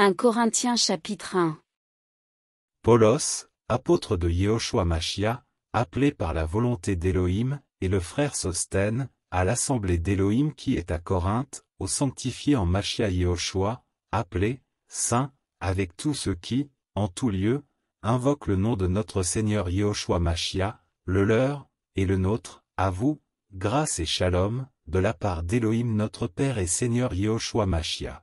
1 Corinthiens chapitre 1 Paulos, apôtre de Yehoshua Machia, appelé par la volonté d'Élohim, et le frère Sostène, à l'assemblée d'Élohim qui est à Corinthe, au sanctifié en Machia Yehoshua, appelé, saint, avec tous ceux qui, en tout lieu, invoquent le nom de notre Seigneur Yehoshua Machia, le leur, et le nôtre, à vous, grâce et shalom, de la part d'Élohim notre Père et Seigneur Yehoshua Machia.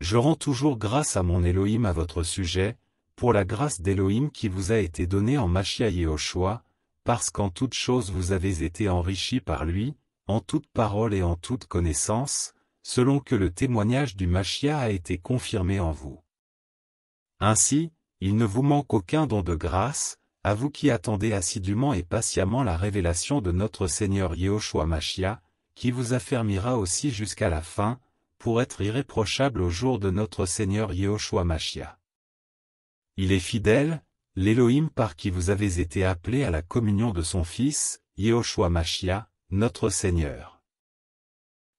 Je rends toujours grâce à mon Elohim à votre sujet, pour la grâce d'Elohim qui vous a été donnée en Mashiach Yehoshua, parce qu'en toutes choses vous avez été enrichi par lui, en toute parole et en toute connaissance, selon que le témoignage du Machia a été confirmé en vous. Ainsi, il ne vous manque aucun don de grâce, à vous qui attendez assidûment et patiemment la révélation de notre Seigneur Yehoshua Mashiach, qui vous affermira aussi jusqu'à la fin, pour être irréprochable au jour de notre Seigneur Yehoshua Machia. Il est fidèle, l'Élohim par qui vous avez été appelés à la communion de son Fils, Yehoshua Machia, notre Seigneur.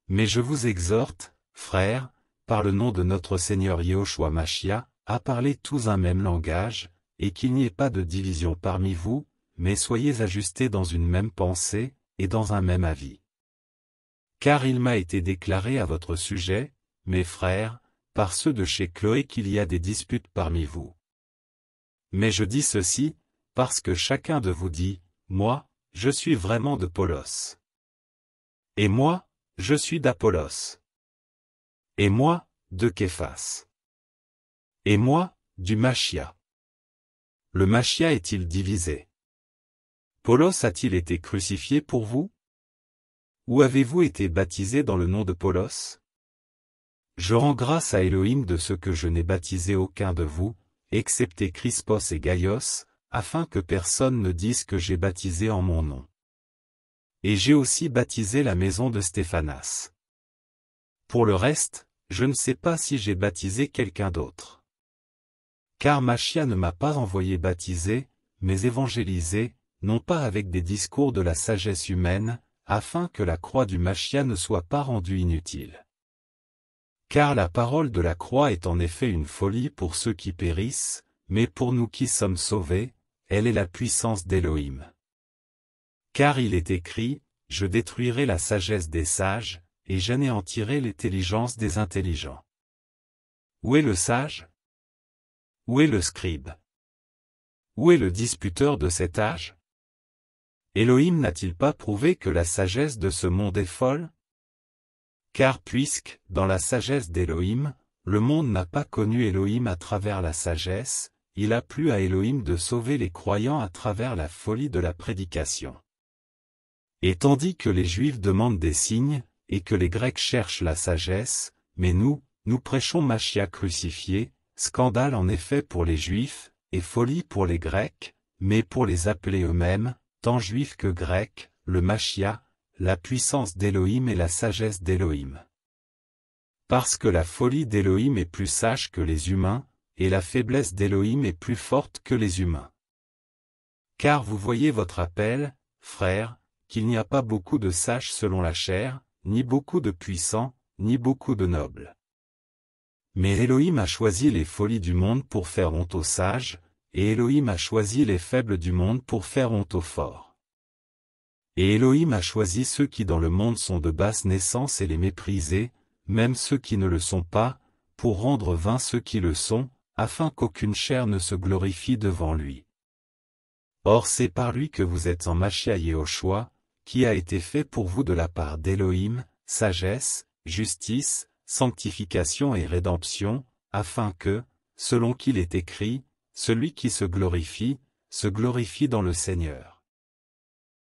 Mais je vous exhorte, frères, par le nom de notre Seigneur Yehoshua Machia, à parler tous un même langage, et qu'il n'y ait pas de division parmi vous, mais soyez ajustés dans une même pensée, et dans un même avis car il m'a été déclaré à votre sujet, mes frères, par ceux de chez Chloé qu'il y a des disputes parmi vous. Mais je dis ceci, parce que chacun de vous dit, moi, je suis vraiment de Polos. Et moi, je suis d'Apollos. Et moi, de Képhas. Et moi, du Machia. Le Machia est-il divisé Polos a-t-il été crucifié pour vous « Où avez-vous été baptisé dans le nom de Paulos Je rends grâce à Elohim de ce que je n'ai baptisé aucun de vous, excepté Crispos et Gaios, afin que personne ne dise que j'ai baptisé en mon nom. Et j'ai aussi baptisé la maison de Stéphanas. Pour le reste, je ne sais pas si j'ai baptisé quelqu'un d'autre. Car Machia ne m'a pas envoyé baptiser, mais évangéliser, non pas avec des discours de la sagesse humaine, afin que la croix du Machia ne soit pas rendue inutile. Car la parole de la croix est en effet une folie pour ceux qui périssent, mais pour nous qui sommes sauvés, elle est la puissance d'Élohim. Car il est écrit, Je détruirai la sagesse des sages, et j'anéantirai l'intelligence des intelligents. Où est le sage Où est le scribe Où est le disputeur de cet âge Elohim n'a-t-il pas prouvé que la sagesse de ce monde est folle Car puisque, dans la sagesse d'Elohim, le monde n'a pas connu Elohim à travers la sagesse, il a plu à Elohim de sauver les croyants à travers la folie de la prédication. Et tandis que les Juifs demandent des signes, et que les Grecs cherchent la sagesse, mais nous, nous prêchons Machia crucifié, scandale en effet pour les Juifs, et folie pour les Grecs, mais pour les appeler eux-mêmes, tant juif que grec, le Machia, la puissance d'Élohim et la sagesse d'Élohim. Parce que la folie d'Élohim est plus sage que les humains, et la faiblesse d'Élohim est plus forte que les humains. Car vous voyez votre appel, frères, qu'il n'y a pas beaucoup de sages selon la chair, ni beaucoup de puissants, ni beaucoup de nobles. Mais Elohim a choisi les folies du monde pour faire honte aux sages, et Elohim a choisi les faibles du monde pour faire honte aux forts. Et Elohim a choisi ceux qui dans le monde sont de basse naissance et les mépriser, même ceux qui ne le sont pas, pour rendre vains ceux qui le sont, afin qu'aucune chair ne se glorifie devant lui. Or c'est par lui que vous êtes en au choix, qui a été fait pour vous de la part d'Elohim, sagesse, justice, sanctification et rédemption, afin que, selon qu'il est écrit, celui qui se glorifie, se glorifie dans le Seigneur.